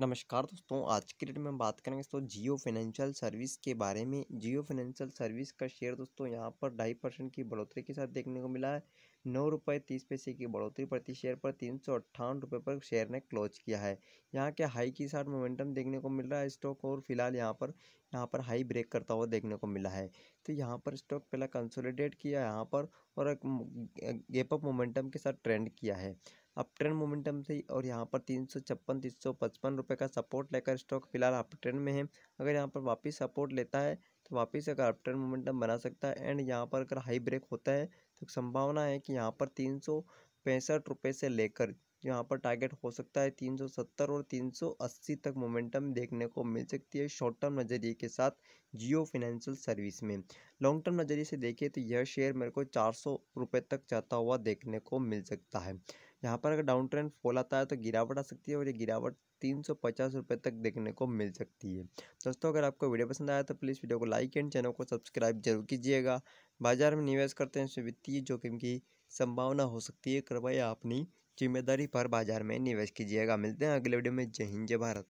नमस्कार दोस्तों आज की डेट में बात करेंगे दोस्तों जियो फाइनेंशियल सर्विस के बारे में जियो फाइनेंशियल सर्विस का शेयर दोस्तों यहाँ पर ढाई परसेंट की बढ़ोतरी के साथ देखने को मिला है नौ रुपये तीस पैसे की बढ़ोतरी प्रति शेयर पर तीन सौ अट्ठावन रुपये पर शेयर ने क्लोज किया है यहाँ के हाई के साथ मोमेंटम देखने को मिल रहा है स्टॉक और फिलहाल यहाँ पर यहाँ पर हाई ब्रेक करता हुआ देखने को मिला है तो यहाँ पर स्टॉक पहला कंसोलिडेट किया यहाँ पर और एक गेपअप अप मोमेंटम के साथ ट्रेंड किया है अप ट्रेंड मोमेंटम थी और यहाँ पर तीन सौ छप्पन तीन सौ पचपन रुपये का सपोर्ट लेकर स्टॉक फिलहाल अप ट्रेंड में है अगर यहाँ पर वापस सपोर्ट लेता है तो वापस अगर अप ट्रेंड मोमेंटम बना सकता है एंड यहाँ पर अगर हाई ब्रेक होता है तो संभावना है कि यहाँ पर तीन सौ पैंसठ रुपये से लेकर यहाँ पर टारगेट हो सकता है तीन सौ सत्तर और तीन सौ अस्सी तक मोमेंटम देखने को मिल सकती है शॉर्ट टर्म नज़रिए के साथ जियो फाइनेंशियल सर्विस में लॉन्ग टर्म नज़रिए से देखिए तो यह शेयर मेरे को चार सौ रुपये तक जाता हुआ देखने को मिल सकता है यहाँ पर अगर डाउन ट्रेंड फॉल आता है तो गिरावट आ सकती है और ये गिरावट तीन सौ पचास रुपये तक देखने को मिल सकती है दोस्तों अगर आपको वीडियो पसंद आया तो प्लीज़ वीडियो को लाइक एंड चैनल को सब्सक्राइब जरूर कीजिएगा बाजार में निवेश करते हैं इसमें वित्तीय जोखिम की संभावना हो सकती है कृपया अपनी जिम्मेदारी पर बाजार में निवेश कीजिएगा मिलते हैं अगले वीडियो में जय हिंद जय भारत